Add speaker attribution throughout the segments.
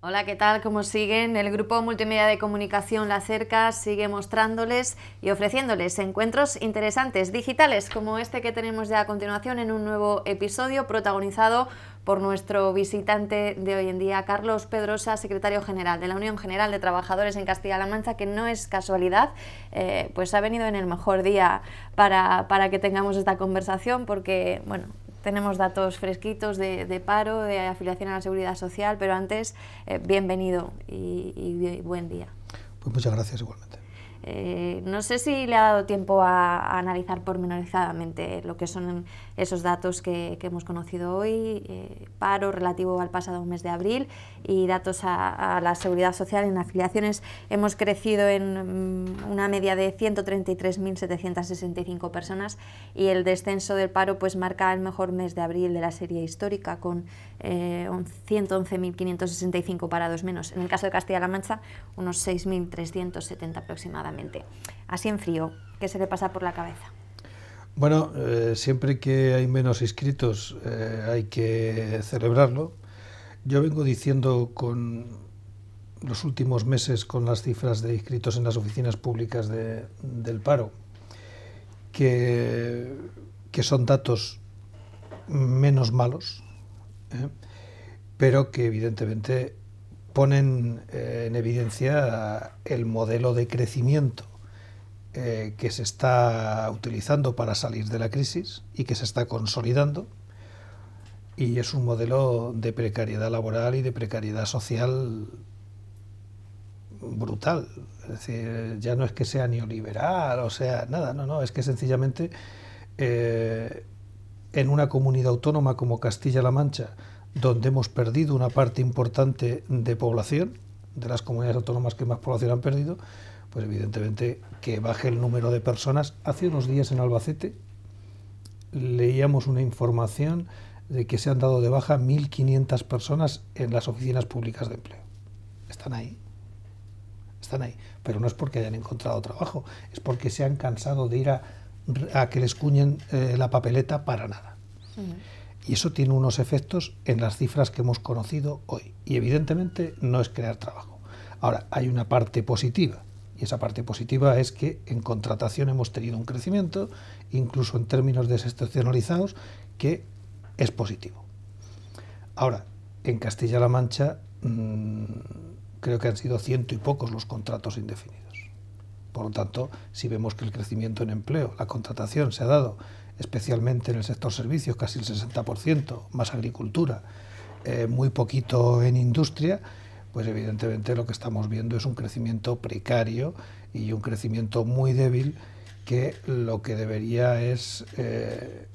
Speaker 1: Hola, ¿qué tal? ¿Cómo siguen? El grupo multimedia de comunicación La Cerca sigue mostrándoles y ofreciéndoles encuentros interesantes digitales como este que tenemos ya a continuación en un nuevo episodio protagonizado por nuestro visitante de hoy en día, Carlos Pedrosa, secretario general de la Unión General de Trabajadores en Castilla-La Mancha, que no es casualidad, eh, pues ha venido en el mejor día para, para que tengamos esta conversación porque, bueno, tenemos datos fresquitos de, paro, de afiliación a la seguridad social, pero antes, eh, bienvenido y, y buen día.
Speaker 2: Pues muchas gracias igualmente.
Speaker 1: Eh, no sé si le ha dado tiempo a, analizar pormenorizadamente lo que son esos datos que, hemos conocido hoy, eh, paro relativo al pasado mes de abril y datos a, la seguridad social en afiliaciones. Hemos crecido en mm, una media de 133.765 personas y el descenso del paro pues marca el mejor mes de abril de la serie histórica con 111.565 eh, parados menos. En el caso de Castilla-La Mancha, unos 6.370 aproximadamente. Así en frío, ¿qué se te pasa por la cabeza?
Speaker 2: Bueno, eh, siempre que hay menos inscritos eh, hay que celebrarlo. Yo vengo diciendo con los últimos meses con las cifras de inscritos en las oficinas públicas del paro, que, que, son datos menos malos, ¿eh? pero que evidentemente ponen eh, en evidencia el modelo de crecimiento eh, que se está utilizando para salir de la crisis y que se está consolidando. Y es un modelo de precariedad laboral y de precariedad social brutal. Es decir, ya no es que sea neoliberal o sea nada, no, no, es que sencillamente eh, en una comunidad autónoma como Castilla-La Mancha, donde hemos perdido una parte importante de población, de las comunidades autónomas que más población han perdido, pues evidentemente que baje el número de personas. Hace unos días en Albacete leíamos una información de que se han dado de baja 1.500 personas en las oficinas públicas de empleo. Están ahí. Están ahí. Pero no es porque hayan encontrado trabajo, es porque se han cansado de ir a, que les cuñen eh, la papeleta para nada. Y eso tiene unos efectos en las cifras que hemos conocido hoy. Y evidentemente no es crear trabajo. Ahora, hay una parte positiva. Y esa parte positiva es que en contratación hemos tenido un crecimiento, incluso en términos desestacionalizados, que es positivo. Ahora, en Castilla-La Mancha mm, creo que han sido ciento y pocos los contratos indefinidos. Por lo tanto, si vemos que el crecimiento en empleo, la contratación se ha dado especialmente en el sector servicios, casi el 60%, más agricultura, eh, muy poquito en industria, pues evidentemente lo que estamos viendo es un crecimiento precario y un crecimiento muy débil que lo que debería es eh,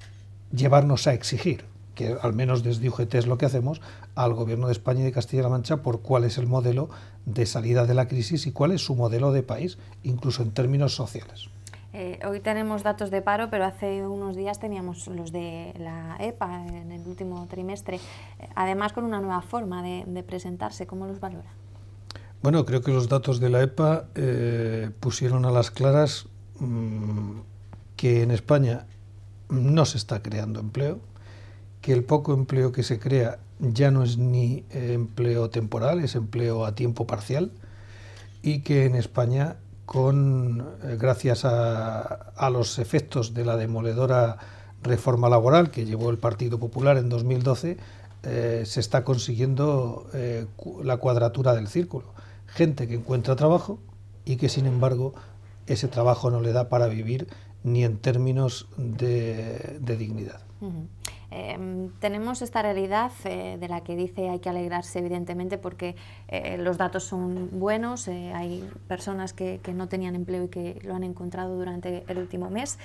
Speaker 2: llevarnos a exigir, que al menos desde UGT es lo que hacemos, al Gobierno de España y de Castilla-La Mancha por cuál es el modelo de salida de la crisis y cuál es su modelo de país, incluso en términos sociales.
Speaker 1: Eh, hoy tenemos datos de paro, pero hace unos días teníamos los de la EPA en el último trimestre, eh, además con una nueva forma de, presentarse. ¿Cómo los valora?
Speaker 2: Bueno, creo que los datos de la EPA eh, pusieron a las claras mm, que en España no se está creando empleo, que el poco empleo que se crea ya no es ni empleo temporal, es empleo a tiempo parcial y que en España con, eh, gracias a, los efectos de la demoledora reforma laboral que llevó el Partido Popular en 2012, eh, se está consiguiendo eh, la cuadratura del círculo. Gente que encuentra trabajo y que sin embargo ese trabajo no le da para vivir ni en términos de, dignidad.
Speaker 1: Em, tenemos esta realidad eh, de la que dice hay que alegrarse evidentemente porque eh, los datos son buenos, eh, hay personas que, no tenían empleo y que lo han encontrado durante el último mes,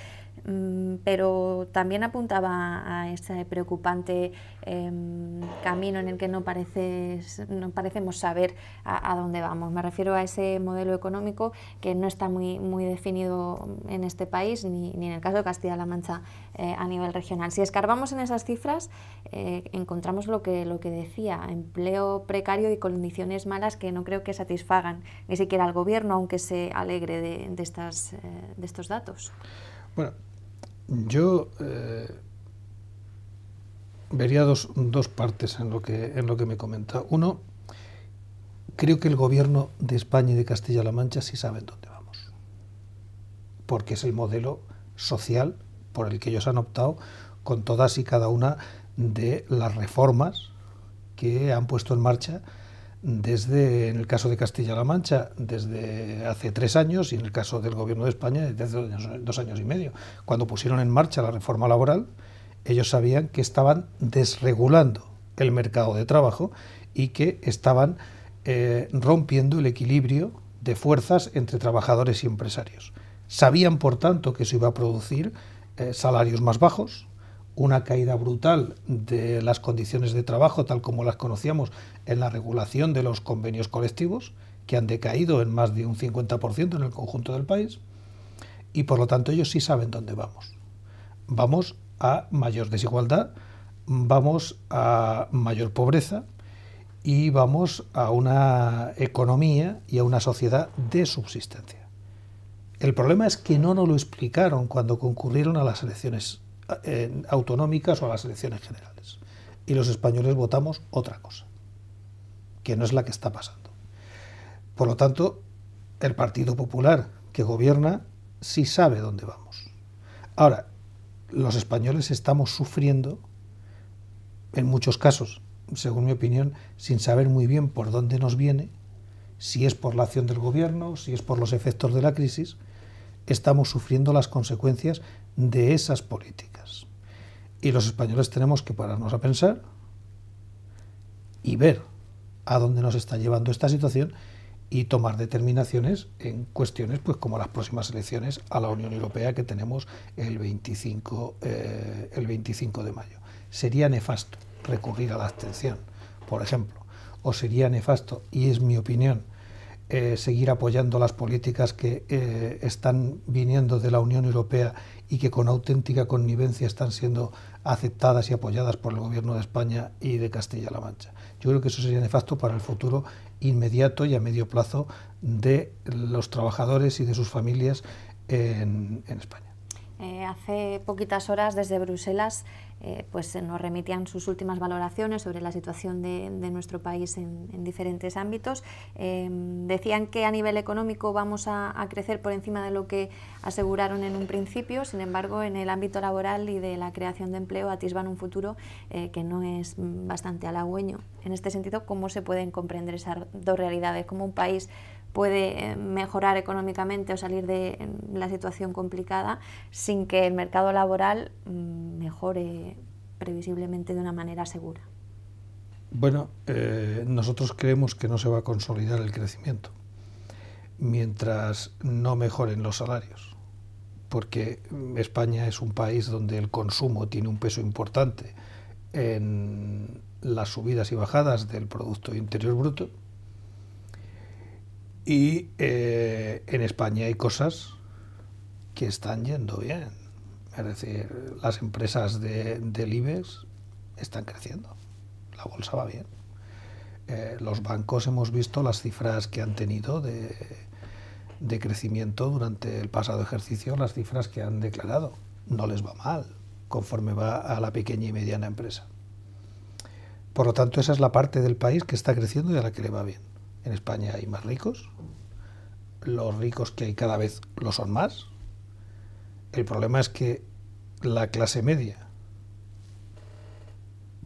Speaker 1: mm, pero también apuntaba a ese preocupante em, camino en el que no, parece, no parecemos saber a, dónde vamos. Me refiero a ese modelo económico que no está muy, muy definido en este país ni en el caso de Castilla-La Mancha eh, a nivel regional. Si escarbamos en esas cifras, eh, encontramos lo que, lo que decía, empleo precario y condiciones malas que no creo que satisfagan ni siquiera al gobierno, aunque se alegre de, estas, eh, de estos datos.
Speaker 2: Bueno, yo vería dos, partes en lo, que, en lo que me comenta. Uno, creo que el gobierno de España y de Castilla-La Mancha sí saben dónde vamos, porque es el modelo social por el que ellos han optado con todas y cada una de las reformas que han puesto en marcha desde, en el caso de Castilla-La Mancha, desde hace tres años y en el caso del Gobierno de España desde hace dos años y medio. Cuando pusieron en marcha la reforma laboral, ellos sabían que estaban desregulando el mercado de trabajo y que estaban eh, rompiendo el equilibrio de fuerzas entre trabajadores y empresarios. Sabían, por tanto, que eso iba a producir eh, salarios más bajos, una caída brutal de las condiciones de trabajo tal como las conocíamos en la regulación de los convenios colectivos, que han decaído en más de un 50% en el conjunto del país, y por lo tanto ellos sí saben dónde vamos. Vamos a mayor desigualdad, vamos a mayor pobreza y vamos a una economía y a una sociedad de subsistencia. El problema es que no nos lo explicaron cuando concurrieron a las elecciones eh, autonómicas o a las elecciones generales. Y los españoles votamos otra cosa, que no es la que está pasando. Por lo tanto, el Partido Popular que gobierna sí sabe dónde vamos. Ahora, los españoles estamos sufriendo, en muchos casos, según mi opinión, sin saber muy bien por dónde nos viene, si es por la acción del gobierno, si es por los efectos de la crisis, estamos sufriendo las consecuencias de esas políticas. Y los españoles tenemos que pararnos a pensar y ver a dónde nos está llevando esta situación y tomar determinaciones en cuestiones pues como las próximas elecciones a la Unión Europea que tenemos el 25, eh, el 25 de mayo. Sería nefasto recurrir a la abstención, por ejemplo, o sería nefasto, y es mi opinión, eh, seguir apoyando las políticas que eh, están viniendo de la Unión Europea y que con auténtica connivencia están siendo aceptadas y apoyadas por el Gobierno de España y de Castilla-La Mancha. Yo creo que eso sería nefasto para el futuro inmediato y a medio plazo de los trabajadores y de sus familias en España.
Speaker 1: Eh, hace poquitas horas desde Bruselas eh, pues eh, nos remitían sus últimas valoraciones sobre la situación de, nuestro país en, diferentes ámbitos. Em, decían que a nivel económico vamos a, crecer por encima de lo que aseguraron en un principio, sin embargo en el ámbito laboral y de la creación de empleo atisban un futuro que no es mm, bastante halagüeño. En este sentido, ¿cómo se pueden comprender esas dos realidades? como un país puede eh, mejorar económicamente o salir de em, la situación complicada sin que el mercado laboral mm, mejore previsiblemente de una manera segura.
Speaker 2: Bueno, eh, nosotros creemos que no se va a consolidar el crecimiento mientras no mejoren los salarios, porque España es un país donde el consumo tiene un peso importante en las subidas y bajadas del Producto Interior Bruto y eh, en España hay cosas que están yendo bien. Es decir, las empresas de, del IBEX están creciendo. La bolsa va bien. Eh, los bancos hemos visto las cifras que han tenido de, de crecimiento durante el pasado ejercicio, las cifras que han declarado. No les va mal conforme va a la pequeña y mediana empresa. Por lo tanto, esa es la parte del país que está creciendo y a la que le va bien en España hay más ricos, los ricos que hay cada vez lo son más. El problema es que la clase media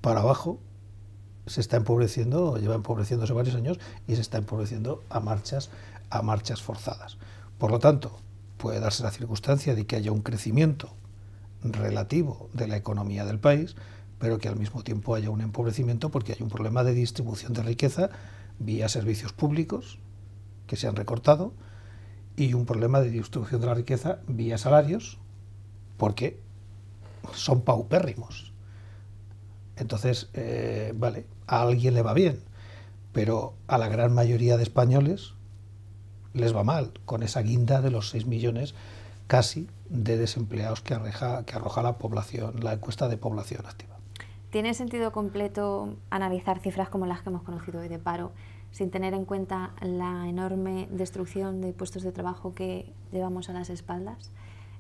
Speaker 2: para abajo se está empobreciendo, lleva empobreciéndose varios años y se está empobreciendo a marchas, a marchas forzadas. Por lo tanto, puede darse la circunstancia de que haya un crecimiento relativo de la economía del país, pero que al mismo tiempo haya un empobrecimiento porque hay un problema de distribución de riqueza vía servicios públicos que se han recortado y un problema de distribución de la riqueza vía salarios porque son paupérrimos. Entonces, eh, vale, a alguien le va bien, pero a la gran mayoría de españoles les va mal con esa guinda de los 6 millones casi de desempleados que, que arroja la población, la encuesta de población activa.
Speaker 1: ¿Tiene sentido completo analizar cifras como las que hemos conocido hoy de paro sin tener en cuenta la enorme destrucción de puestos de trabajo que llevamos a las espaldas?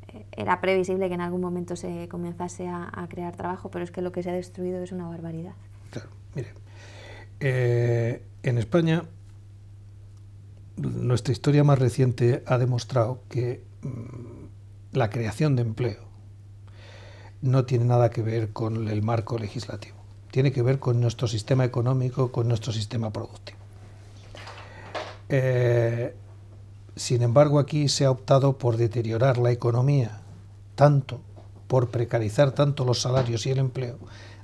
Speaker 1: Eh, era previsible que en algún momento se comenzase a, crear trabajo, pero es que lo que se ha destruido es una barbaridad.
Speaker 2: Claro, mire, eh, en España nuestra historia más reciente ha demostrado que mm, la creación de empleo no tiene nada que ver con el marco legislativo, tiene que ver con nuestro sistema económico, con nuestro sistema productivo. Eh, sin embargo, aquí se ha optado por deteriorar la economía tanto, por precarizar tanto los salarios y el empleo,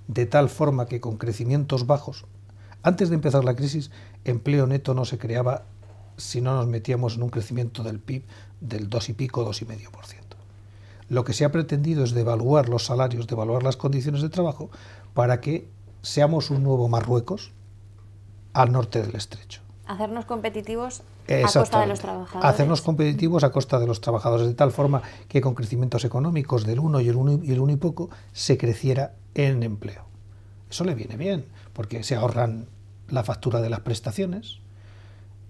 Speaker 2: de tal forma que con crecimientos bajos, antes de empezar la crisis, empleo neto no se creaba si no nos metíamos en un crecimiento del PIB del dos y pico, y ciento. Lo que se ha pretendido es devaluar los salarios, devaluar las condiciones de trabajo para que seamos un nuevo Marruecos al norte del estrecho.
Speaker 1: Hacernos competitivos a costa de los trabajadores. Hacernos
Speaker 2: competitivos a costa de los trabajadores, de tal forma que con crecimientos económicos del uno y el 1 y, el uno y poco se creciera en empleo. Eso le viene bien, porque se ahorran la factura de las prestaciones,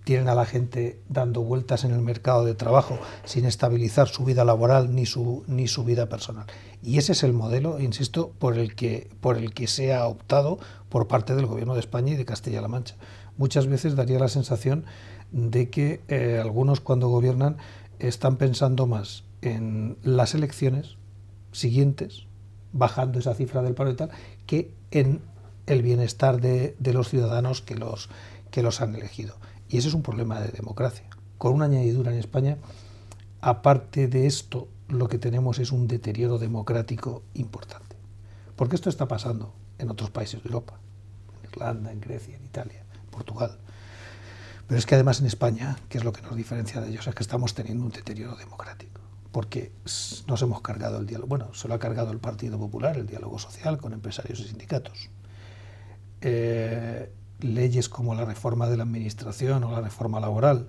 Speaker 2: tienen a la gente dando vueltas en el mercado de trabajo sin estabilizar su vida laboral ni su, ni su vida personal. Y ese es el modelo, insisto, por el, que, por el que se ha optado por parte del Gobierno de España y de Castilla-La Mancha. Muchas veces daría la sensación de que eh, algunos cuando gobiernan están pensando más en las elecciones siguientes, bajando esa cifra del paro y tal, que en el bienestar de, de los ciudadanos que los, que los han elegido. Y ese es un problema de democracia. Con una añadidura en España, aparte de esto, lo que tenemos es un deterioro democrático importante. Porque esto está pasando en otros países de Europa, en Irlanda, en Grecia, en Italia, en Portugal. Pero es que además en España, que es lo que nos diferencia de ellos, es que estamos teniendo un deterioro democrático. Porque nos hemos cargado el diálogo, bueno, se lo ha cargado el Partido Popular, el diálogo social con empresarios y sindicatos. Eh, leyes como la reforma de la administración o la reforma laboral,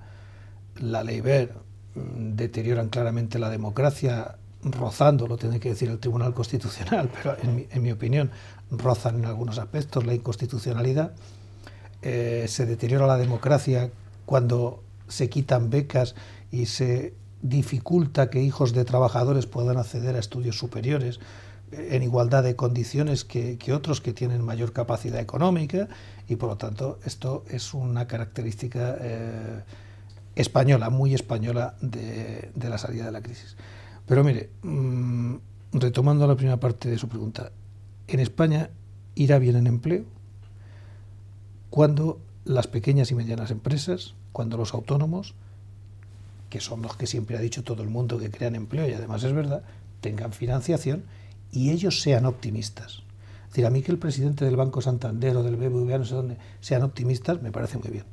Speaker 2: la ley BER, mm, deterioran claramente la democracia, rozando, lo tiene que decir el Tribunal Constitucional, pero en mi, opinión rozan en algunos aspectos la inconstitucionalidad. Eh, se deteriora la democracia cuando se quitan becas y se dificulta que hijos de trabajadores puedan acceder a estudios superiores en igualdad de condiciones que, otros que tienen mayor capacidad económica y por lo tanto esto es una característica eh, española, muy española de, la salida de la crisis. Pero mire, mm, retomando la primera parte de su pregunta, en España irá bien en empleo cuando las pequeñas y medianas empresas, cuando los autónomos, que son los que siempre ha dicho todo el mundo que crean empleo y además es verdad, tengan financiación y ellos sean optimistas. Es decir, a mí que el presidente del Banco Santander o del BBVA, no sé dónde, sean optimistas, me parece muy bien.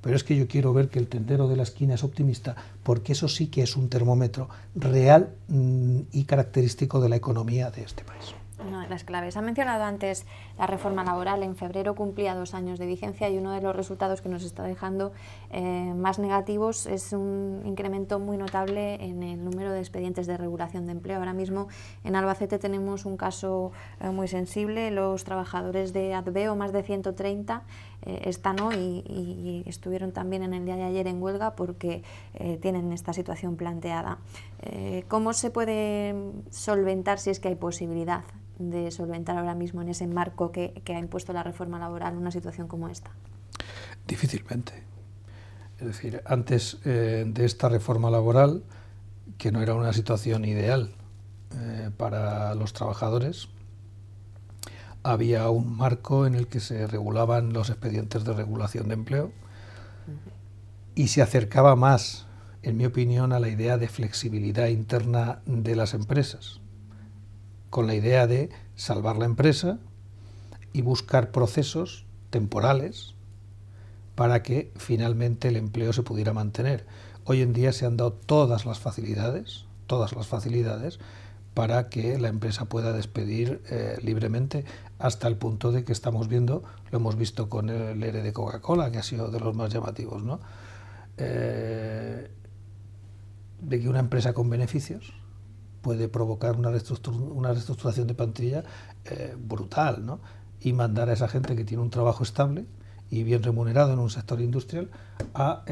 Speaker 2: Pero es que yo quiero ver que el tendero de la esquina es optimista, porque eso sí que es un termómetro real mm, y característico de la economía de este país
Speaker 1: una de las claves. Ha mencionado antes la reforma laboral. En febrero cumplía dos años de vigencia y uno de los resultados que nos está dejando eh, más negativos es un incremento muy notable en el número de expedientes de regulación de empleo. Ahora mismo en Albacete tenemos un caso eh, muy sensible. Los trabajadores de Adveo, más de 130, eh, esta no y, estuvieron también en el día de ayer en huelga porque eh, tienen esta situación planteada. Eh, ¿Cómo se puede solventar si es que hay posibilidad de solventar ahora mismo en ese marco que ha impuesto la reforma laboral una situación como esta? Difícilmente.
Speaker 2: Es decir, antes de esta reforma laboral, que no era una situación ideal para los trabajadores, había un marco en el que se regulaban los expedientes de regulación de empleo y se acercaba más, en mi opinión, a la idea de flexibilidad interna de las empresas, con la idea de salvar la empresa y buscar procesos temporales para que finalmente el empleo se pudiera mantener. Hoy en día se han dado todas las facilidades, todas las facilidades para que la empresa pueda despedir eh, libremente hasta el punto de que estamos viendo, lo hemos visto con el ERE de Coca-Cola, que ha sido de los más llamativos, eh, de que una empresa con beneficios puede provocar una, reestructuración de plantilla eh, brutal, Y mandar a esa gente que tiene un trabajo estable y bien remunerado en un sector industrial a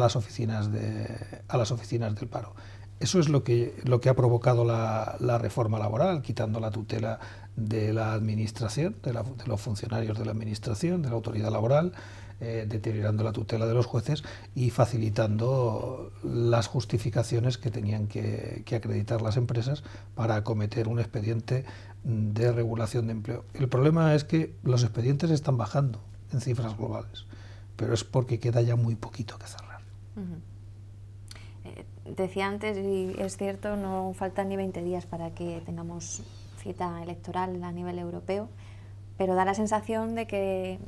Speaker 2: las oficinas del paro. Eso es lo que, lo que ha provocado la, reforma laboral, quitando la tutela de la administración, de, los funcionarios de la administración, de la autoridad laboral, eh, deteriorando la tutela de los jueces y facilitando las justificaciones que tenían que, acreditar las empresas para acometer un expediente de regulación de empleo. El problema es que los expedientes están bajando en cifras globales, pero es porque queda ya muy poquito que cerrar
Speaker 1: decía antes, y es cierto, no faltan ni 20 días para que tengamos cita electoral a nivel europeo, pero da la sensación de que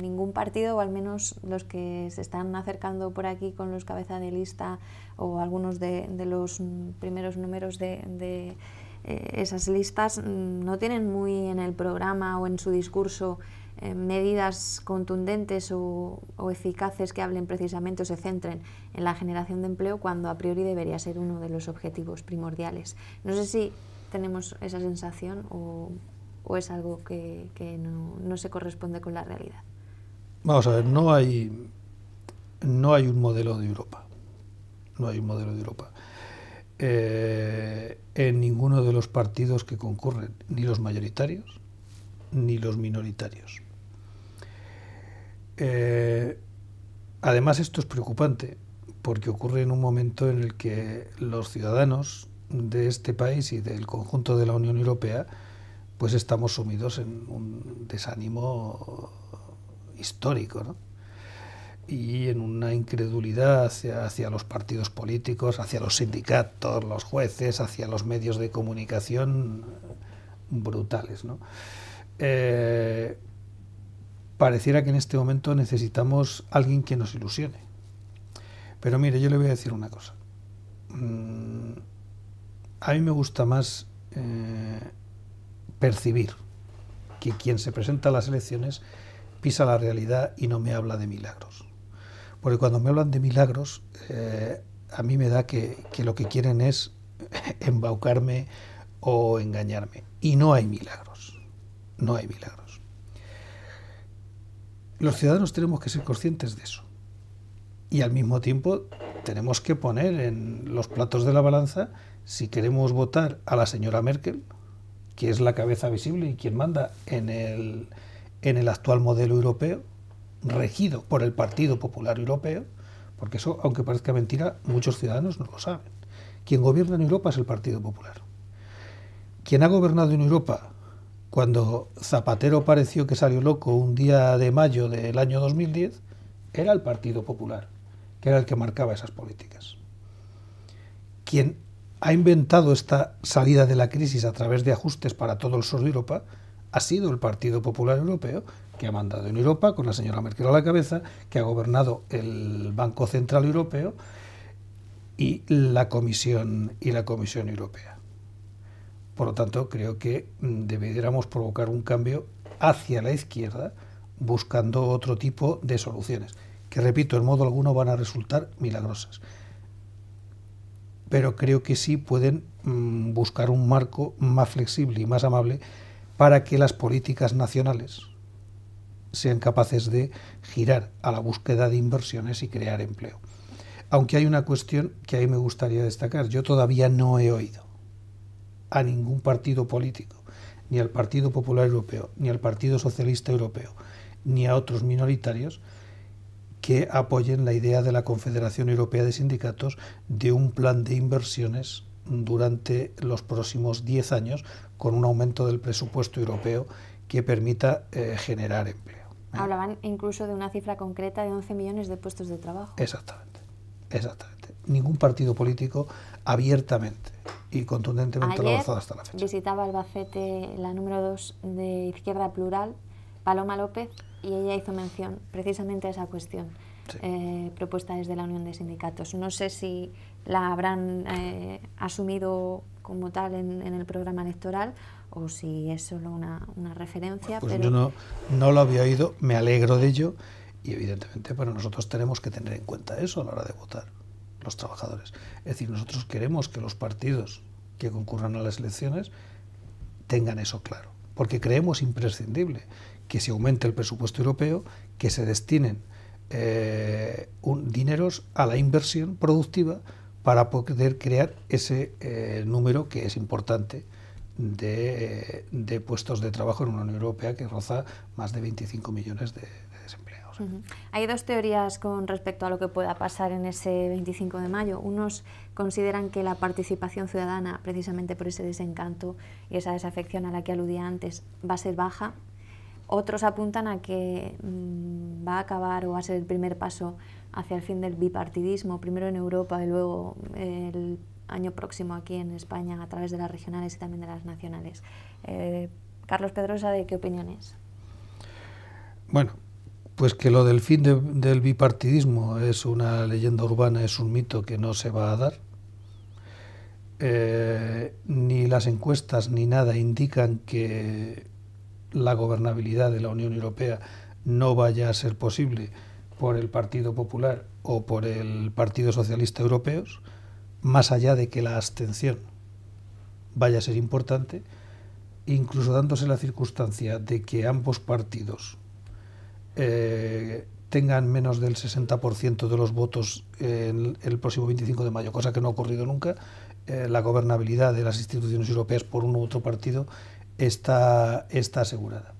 Speaker 1: ningún partido, o al menos los que se están acercando por aquí con los cabeza de lista o algunos de, los primeros números de, eh, esas listas, mm, no tienen muy en el programa o en su discurso eh, medidas contundentes o, eficaces que hablen precisamente o se centren en la generación de empleo cuando a priori debería ser uno de los objetivos primordiales. No sé si tenemos esa sensación o, es algo que, no, se corresponde con la realidad.
Speaker 2: Vamos a ver, no hay, no hay un modelo de Europa. No hay un modelo de Europa. Eh, en ninguno de los partidos que concurren, ni los mayoritarios, ni los minoritarios. Eh, además, esto es preocupante porque ocurre en un momento en el que los ciudadanos de este país y del conjunto de la Unión Europea pues estamos sumidos en un desánimo histórico y en una incredulidad hacia, los partidos políticos, hacia los sindicatos, los jueces, hacia los medios de comunicación brutales. ¿no? Eh, pareciera que en este momento necesitamos alguien que nos ilusione. Pero mire, yo le voy a decir una cosa. Mm, a mí me gusta más eh, percibir que quien se presenta a las elecciones pisa la realidad y no me habla de milagros. Porque cuando me hablan de milagros, eh, a mí me da que, que lo que quieren es embaucarme o engañarme. Y no hay milagros. No hay milagros los ciudadanos tenemos que ser conscientes de eso. Y al mismo tiempo tenemos que poner en los platos de la balanza si queremos votar a la señora Merkel, que es la cabeza visible y quien manda en el, en el actual modelo europeo, regido por el Partido Popular Europeo, porque eso, aunque parezca mentira, muchos ciudadanos no lo saben. Quien gobierna en Europa es el Partido Popular. Quien ha gobernado en Europa cuando Zapatero pareció que salió loco un día de mayo del año 2010, era el Partido Popular, que era el que marcaba esas políticas. Quien ha inventado esta salida de la crisis a través de ajustes para todo el sur de Europa ha sido el Partido Popular Europeo, que ha mandado en Europa con la señora Merkel a la cabeza, que ha gobernado el Banco Central Europeo y la Comisión y la Comisión Europea. Por lo tanto, creo que mm, deberíamos provocar un cambio hacia la izquierda buscando otro tipo de soluciones, que repito, en modo alguno van a resultar milagrosas. Pero creo que sí pueden mm, buscar un marco más flexible y más amable para que las políticas nacionales sean capaces de girar a la búsqueda de inversiones y crear empleo. Aunque hay una cuestión que ahí me gustaría destacar, yo todavía no he oído a ningún partido político, ni al Partido Popular Europeo, ni al Partido Socialista Europeo, ni a otros minoritarios que apoyen la idea de la Confederación Europea de Sindicatos de un plan de inversiones durante los próximos 10 años con un aumento del presupuesto europeo que permita eh, generar empleo. ¿Eh?
Speaker 1: Hablaban incluso de una cifra concreta de 11 millones de puestos de trabajo.
Speaker 2: Exactamente, exactamente. Ningún partido político abiertamente y contundentemente lo ha hasta la
Speaker 1: fecha. Visitaba Albacete la número 2 de Izquierda Plural, Paloma López, y ella hizo mención precisamente a esa cuestión. Eh, propuesta desde la Unión de Sindicatos. No sé si la habrán eh, asumido como tal en, el programa electoral o si es solo una, una referencia. Pues yo no,
Speaker 2: no lo había oído, me alegro de ello y evidentemente nosotros tenemos que tener en cuenta eso a la hora de votar los trabajadores. Es decir, nosotros queremos que los partidos que concurran a las elecciones tengan eso claro, porque creemos imprescindible que se aumente el presupuesto europeo, que se destinen eh, dineros a la inversión productiva para poder crear ese eh, número que es importante de, de puestos de trabajo en una Unión Europea que roza más de 25 millones de,
Speaker 1: hay dos teorías con respecto a lo que pueda pasar en ese 25 de mayo. Unos consideran que la participación ciudadana, precisamente por ese desencanto y esa desafección a la que aludía antes, va a ser baja. Otros apuntan a que mm, va a acabar o va a ser el primer paso hacia el fin del bipartidismo, primero en Europa y luego eh, el año próximo aquí en España a través de las regionales y también de las nacionales. Eh, Carlos Pedrosa, ¿de qué opinión es?
Speaker 2: Bueno, pues que lo del fin del bipartidismo es una leyenda urbana, es un mito que no se va a dar. Eh, ni las encuestas ni nada indican que la gobernabilidad de la Unión Europea no vaya a ser posible por el Partido Popular o por el Partido Socialista Europeos, más allá de que la abstención vaya a ser importante, incluso dándose la circunstancia de que ambos partidos eh, tengan menos del 60% de los votos el, el, próximo 25 de mayo, cosa que no ha ocurrido nunca. Eh, la gobernabilidad de las instituciones europeas por un u otro partido está, está asegurada.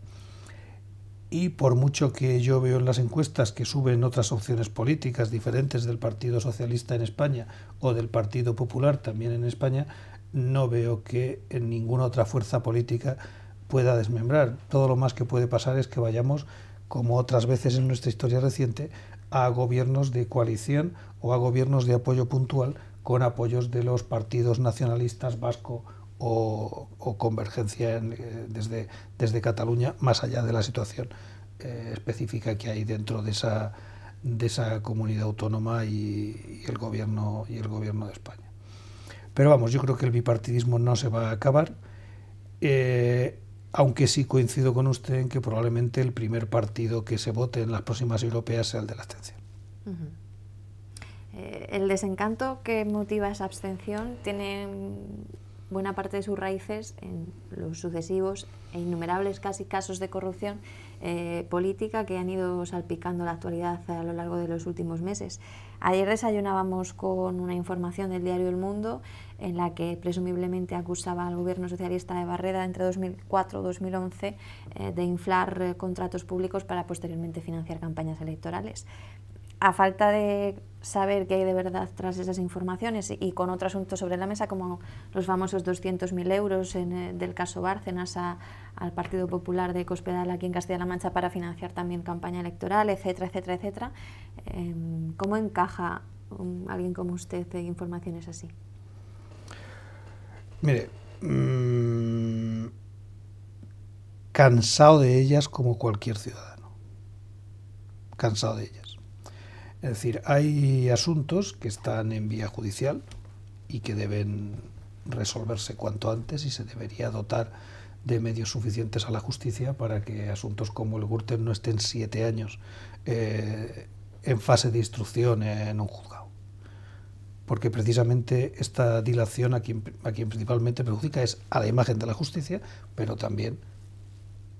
Speaker 2: Y por mucho que yo veo en las encuestas que suben otras opciones políticas diferentes del Partido Socialista en España o del Partido Popular también en España, no veo que ninguna otra fuerza política pueda desmembrar. Todo lo más que puede pasar es que vayamos como otras veces en nuestra historia reciente, a gobiernos de coalición o a gobiernos de apoyo puntual con apoyos de los partidos nacionalistas vasco o, convergencia eh, desde, desde Cataluña, más allá de la situación eh, específica que hay dentro de esa, de esa comunidad autónoma y, el gobierno, y el gobierno de España. Pero vamos, yo creo que el bipartidismo no se va a acabar. Eh, aunque sí coincido con usted en que probablemente el primer partido que se vote en las próximas europeas sea el de la abstención.
Speaker 1: Eh, ¿El desencanto que motiva esa abstención tiene buena parte de sus raíces en los sucesivos e innumerables casi casos de corrupción eh, política que han ido salpicando la actualidad a lo largo de los últimos meses. Ayer desayunábamos con una información del diario El Mundo en la que presumiblemente acusaba al gobierno socialista de Barreda entre 2004 y 2011 eh, de inflar eh, contratos públicos para posteriormente financiar campañas electorales. A falta de saber qué hay de verdad tras esas informaciones y, con otro asunto sobre la mesa como los famosos 200.000 euros eh, del caso Bárcenas al Partido Popular de Cospedal aquí en Castilla-La Mancha para financiar también campaña electoral, etcétera, etcétera, etcétera. Em, ¿Cómo encaja alguien como usted de informaciones así?
Speaker 2: Mire, mm, cansado de ellas como cualquier ciudadano. Cansado de ellas. Es decir, hay asuntos que están en vía judicial y que deben resolverse cuanto antes y se debería dotar de medios suficientes a la justicia para que asuntos como el Gürtel no estén siete años eh, en fase de instrucción en un juzgado. Porque precisamente esta dilación a quien principalmente perjudica es a la imagen de la justicia, pero también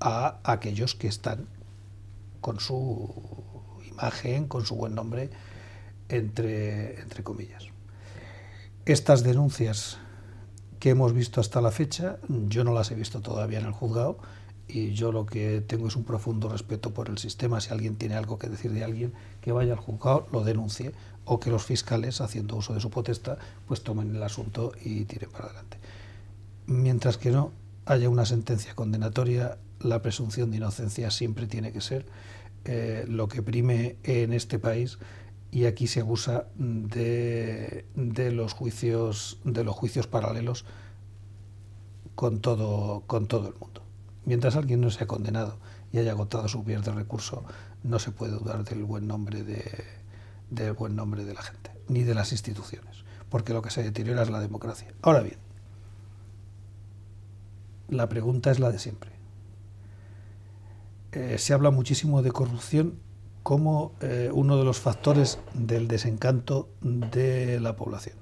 Speaker 2: a aquellos que están con su con su buen nombre, entre, entre comillas. Estas denuncias que hemos visto hasta la fecha, yo no las he visto todavía en el juzgado y yo lo que tengo es un profundo respeto por el sistema. Si alguien tiene algo que decir de alguien, que vaya al juzgado, lo denuncie o que los fiscales, haciendo uso de su potestad, pues tomen el asunto y tiren para adelante. Mientras que no haya una sentencia condenatoria, la presunción de inocencia siempre tiene que ser eh, lo que prime en este país y aquí se abusa de, los juicios de los juicios paralelos con todo con todo el mundo. Mientras alguien no sea condenado y haya agotado su vías de recurso, no se puede dudar del buen nombre de, del buen nombre de la gente ni de las instituciones, porque lo que se deteriora es la democracia. Ahora bien, la pregunta es la de siempre. Eh, se habla muchísimo de corrupción como eh, uno de los factores del desencanto de la población.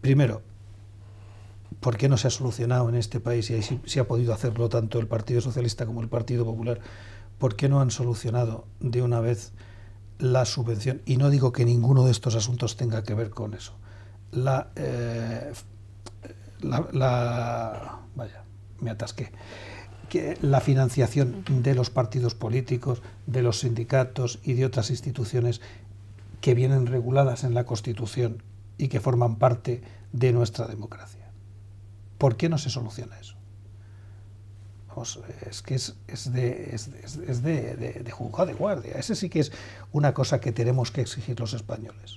Speaker 2: Primero, ¿por qué no se ha solucionado en este país, y si ha podido hacerlo tanto el Partido Socialista como el Partido Popular, por qué no han solucionado de una vez la subvención? Y no digo que ninguno de estos asuntos tenga que ver con eso. la, eh, la vaya, me atasqué la financiación de los partidos políticos, de los sindicatos y de otras instituciones que vienen reguladas en la Constitución y que forman parte de nuestra democracia. ¿Por qué no se soluciona eso? es que es, de, es, de, de, de guardia. Ese sí que es una cosa que tenemos que exigir los españoles.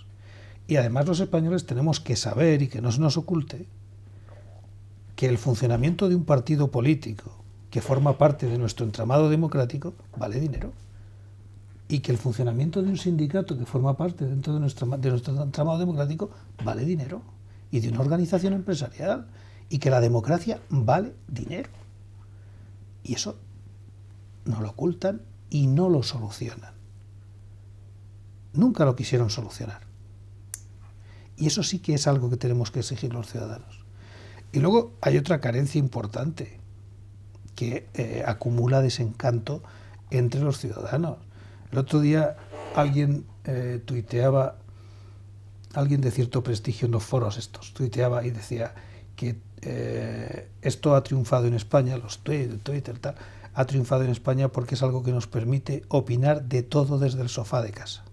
Speaker 2: Y además los españoles tenemos que saber y que no se nos oculte que el funcionamiento de un partido político que forma parte de nuestro entramado democrático, vale dinero. Y que el funcionamiento de un sindicato que forma parte dentro de nuestro, nuestro entramado democrático vale dinero. Y de una organización empresarial. Y que la democracia vale dinero. Y eso no lo ocultan y no lo solucionan. Nunca lo quisieron solucionar. Y eso sí que es algo que tenemos que exigir los ciudadanos. Y luego hay otra carencia importante que eh, acumula desencanto entre los ciudadanos. El otro día alguien eh, tuiteaba, alguien de cierto prestigio en los foros estos, tuiteaba y decía que eh, esto ha triunfado en España, los Twitter, Twitter, tal, ha triunfado en España porque es algo que nos permite opinar de todo desde el sofá de casa.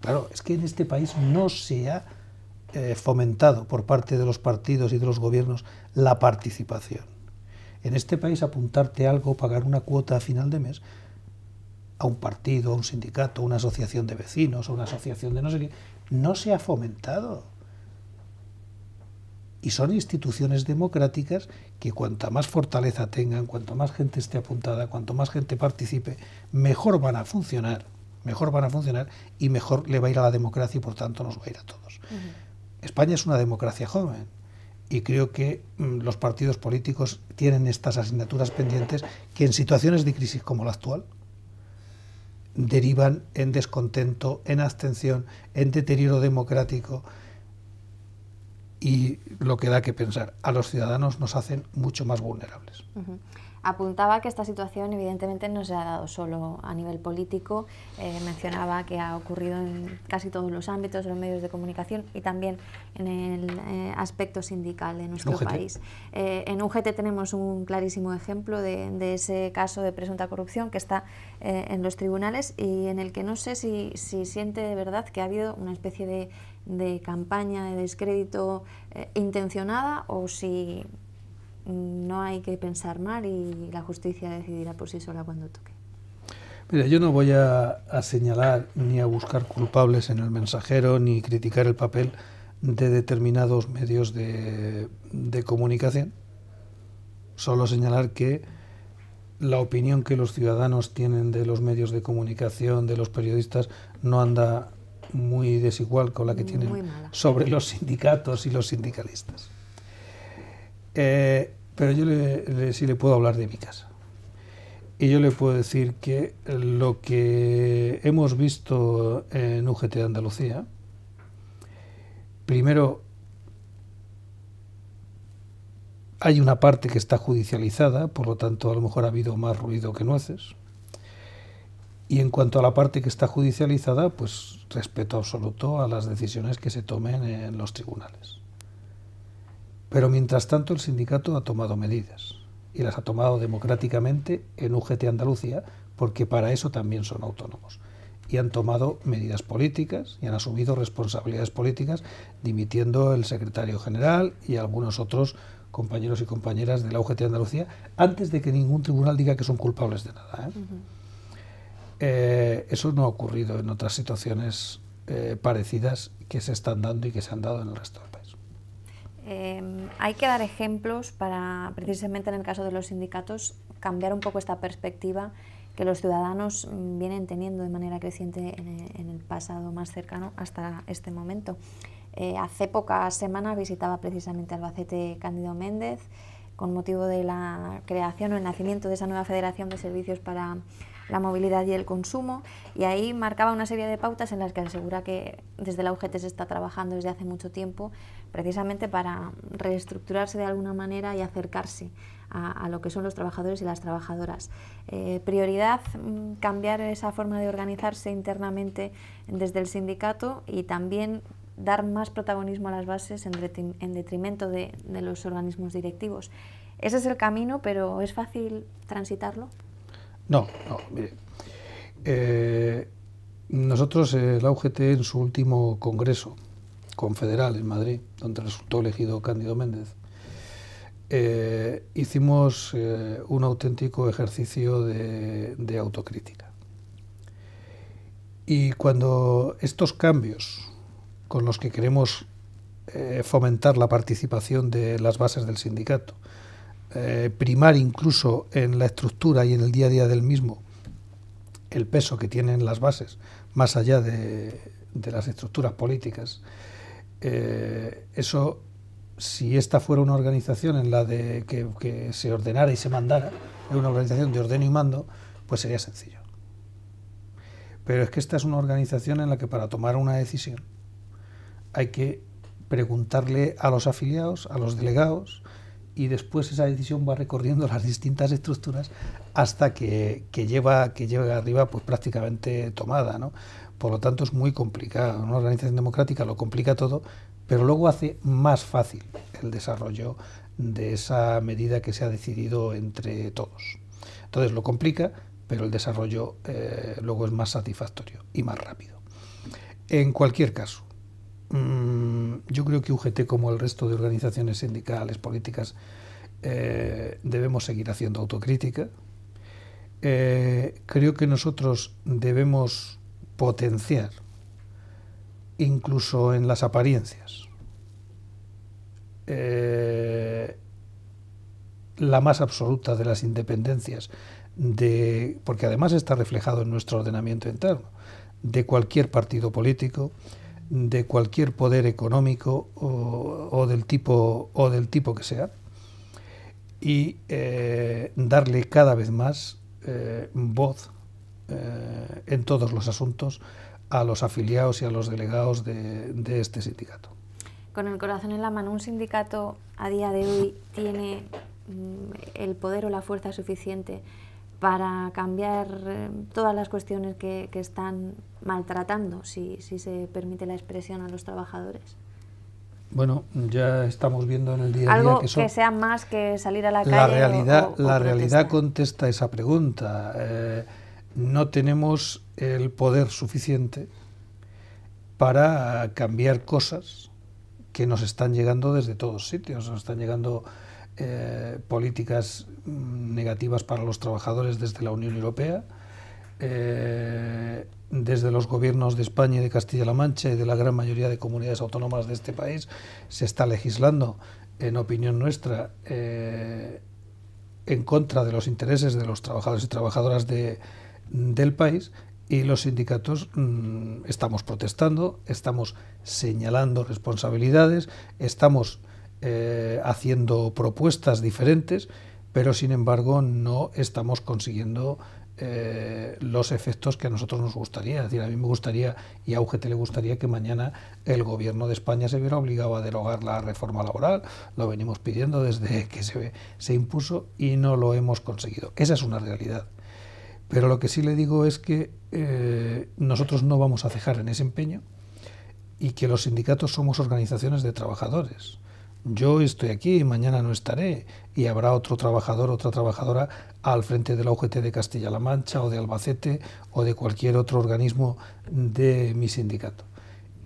Speaker 2: Claro, es que en este país no se ha eh, fomentado por parte de los partidos y de los gobiernos la participación en este país apuntarte algo, pagar una cuota a final de mes a un partido, a un sindicato, a una asociación de vecinos, a una asociación de no sé qué, no se ha fomentado. Y son instituciones democráticas que cuanta más fortaleza tengan, cuanto más gente esté apuntada, cuanto más gente participe, mejor van a funcionar, mejor van a funcionar y mejor le va a ir a la democracia y por tanto nos va a ir a todos. España es una democracia joven, y creo que mm, los partidos políticos tienen estas asignaturas pendientes que en situaciones de crisis como la actual derivan en descontento, en abstención, en deterioro democrático y lo que da que pensar. A los ciudadanos nos hacen mucho más vulnerables.
Speaker 1: Apuntaba que esta situación evidentemente no se ha dado solo a nivel político, eh, mencionaba que ha ocurrido en casi todos los ámbitos de los medios de comunicación y también en el eh, aspecto sindical de nuestro país. Eh, en UGT tenemos un clarísimo ejemplo de, ese caso de presunta corrupción que está en los tribunales y en el que no sé si, siente de verdad que ha habido una especie de campaña de descrédito intencionada o si no hay que pensar mal y la justicia decidirá por sí sola cuando toque.
Speaker 2: Mira, yo no voy a, señalar ni a buscar culpables en el mensajero ni criticar el papel de determinados medios de comunicación, solo señalar que la opinión que los ciudadanos tienen de los medios de comunicación, de los periodistas, no anda muy desigual con la que tienen sobre los sindicatos y los sindicalistas. Eh, pero yo sí le puedo hablar de mi casa. Y yo le puedo decir que lo que hemos visto en UGT de Andalucía, primero hay una parte que está judicializada, por lo tanto a lo mejor ha habido más ruido que nueces. Y en cuanto a la parte que está judicializada, pues respeto absoluto a las decisiones que se tomen en los tribunales. Pero mientras tanto el sindicato ha tomado medidas y las ha tomado democráticamente en UGT Andalucía, porque para eso también son autónomos. Y han tomado medidas políticas y han asumido responsabilidades políticas, dimitiendo el secretario general y algunos otros compañeros y compañeras de la UGT Andalucía, antes de que ningún tribunal diga que son culpables de nada. ¿eh? Eh, eso no ha ocurrido en otras situaciones eh, parecidas que se están dando y que se han dado en el resto
Speaker 1: Em, hay que dar ejemplos para, precisamente en el caso de los sindicatos, cambiar un poco esta perspectiva que los ciudadanos mm, vienen teniendo de manera creciente en, el pasado más cercano hasta este momento. Eh, hace pocas semanas visitaba precisamente Albacete Cándido Méndez con motivo de la creación o el nacimiento de esa nueva Federación de Servicios para la movilidad y el consumo, y ahí marcaba una serie de pautas en las que asegura que desde la UGT se está trabajando desde hace mucho tiempo, precisamente para reestructurarse de alguna manera y acercarse a, lo que son los trabajadores y las trabajadoras. Eh, prioridad, mm, cambiar esa forma de organizarse internamente desde el sindicato y también dar más protagonismo a las bases en, detrimento de los organismos directivos. Ese es el camino, pero ¿es fácil transitarlo?
Speaker 2: No, no, mire. Eh, nosotros, eh, la UGT, en su último congreso confederal en Madrid, donde resultó elegido Cándido Méndez, eh, hicimos un auténtico ejercicio de, autocrítica. Y cuando estos cambios con los que queremos fomentar la participación de las bases del sindicato eh, primar incluso en la estructura y en el día a día del mismo el peso que tienen las bases, más allá de, las estructuras políticas, eh, eso, si esta fuera una organización en la de que, se ordenara y se mandara, una organización de ordeno y mando, pues sería sencillo. Pero es que esta es una organización en la que para tomar una decisión hay que preguntarle a los afiliados, a los delegados, y después esa decisión va recorriendo las distintas estructuras hasta que, lleva que llega arriba pues prácticamente tomada ¿no? por lo tanto es muy complicado una organización democrática lo complica todo pero luego hace más fácil el desarrollo de esa medida que se ha decidido entre todos entonces lo complica pero el desarrollo eh, luego es más satisfactorio y más rápido en cualquier caso Mm, yo creo que UGT, como el resto de organizaciones sindicales, políticas, eh, debemos seguir haciendo autocrítica. Eh, creo que nosotros debemos potenciar, incluso en las apariencias, eh, la más absoluta de las independencias, de, porque además está reflejado en nuestro ordenamiento interno, de cualquier partido político, de cualquier poder económico o, del, tipo, o del tipo que sea y eh, darle cada vez más eh, voz eh, en todos los asuntos a los afiliados y a los delegados de este sindicato.
Speaker 1: Con el corazón en la mano, ¿un sindicato a día de hoy tiene mm, el poder o la fuerza suficiente para cambiar em, todas las cuestiones que, están maltratando, si, se permite la expresión a los trabajadores?
Speaker 2: Bueno, ya estamos viendo en el día a día que, son, que
Speaker 1: sea más que salir a la, calle. Realidad, la realidad
Speaker 2: contesta esa pregunta. Eh, no tenemos el poder suficiente para cambiar cosas que nos están llegando desde todos sitios. Nos están llegando eh, políticas mm, negativas para los trabajadores desde la Unión Europea, eh, desde los gobiernos de España y de Castilla-La Mancha y de la gran mayoría de comunidades autónomas de este país, se está legislando, en opinión nuestra, eh, en contra de los intereses de los trabajadores y trabajadoras del país y los sindicatos mm, estamos protestando, estamos señalando responsabilidades, estamos eh, haciendo propuestas diferentes pero sin embargo no estamos consiguiendo eh, los efectos que a nosotros nos gustaría. Es decir, a mí me gustaría y a UGT le gustaría que mañana el gobierno de España se viera obligado a derogar la reforma laboral. Lo venimos pidiendo desde que se, impuso y no lo hemos conseguido. Esa es una realidad. Pero lo que sí le digo es que eh, nosotros no vamos a cejar en ese empeño y que los sindicatos somos organizaciones de trabajadores yo estoy aquí y mañana no estaré y habrá otro trabajador, otra trabajadora al frente de la UGT de Castilla-La Mancha o de Albacete o de cualquier otro organismo de mi sindicato.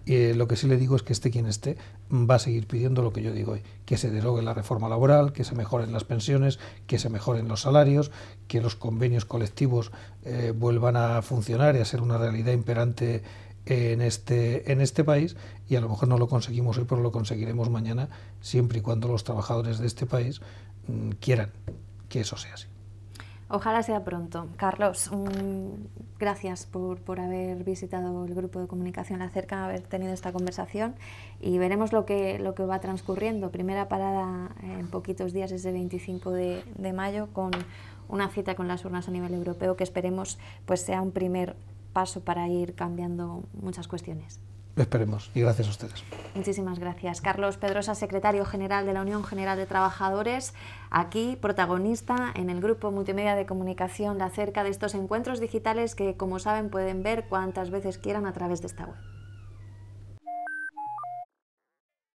Speaker 2: Y eh, lo que sí le digo es que esté quien esté, va a seguir pidiendo lo que yo digo hoy, que se derogue la reforma laboral, que se mejoren las pensiones, que se mejoren los salarios, que los convenios colectivos eh, vuelvan a funcionar y a ser una realidad imperante en este, en este país y a lo mejor no lo conseguimos hoy, pero lo conseguiremos mañana, siempre y cuando los trabajadores de este país mm, quieran que eso sea así.
Speaker 1: Ojalá sea pronto. Carlos, gracias por, haber visitado el grupo de comunicación acerca, haber tenido esta conversación y veremos lo que, lo que va transcurriendo. Primera parada en poquitos días, es el 25 de, mayo, con una cita con las urnas a nivel europeo que esperemos pues sea un primer paso para ir cambiando muchas cuestiones.
Speaker 2: Esperemos, y gracias a ustedes.
Speaker 1: Muchísimas gracias. Carlos Pedrosa, secretario general de la Unión General de Trabajadores, aquí protagonista en el grupo multimedia de comunicación acerca de estos encuentros digitales que, como saben, pueden ver cuantas veces quieran a través de esta web.